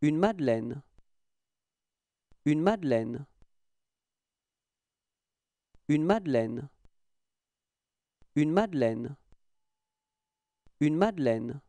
Une madeleine. Une madeleine. Une madeleine. Une madeleine. Une madeleine.